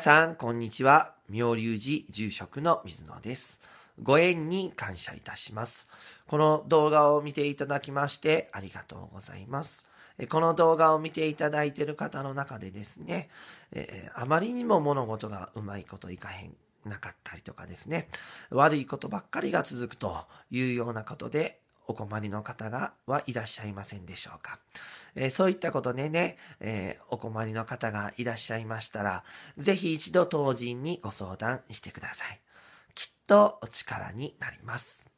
さん、こんにちは。妙龍寺住職の水野です。ご縁に感謝いたします。この動画を見ていただきましてありがとうございます。この動画を見ていただいている方の中でですね、えあまりにも物事がうまいこといかへんなかったりとかですね、悪いことばっかりが続くというようなことでお困りの方がはいらっしゃいませんでしょうか。えー、そういったことでね、えー、お困りの方がいらっしゃいましたら、ぜひ一度当人にご相談してください。きっとお力になります。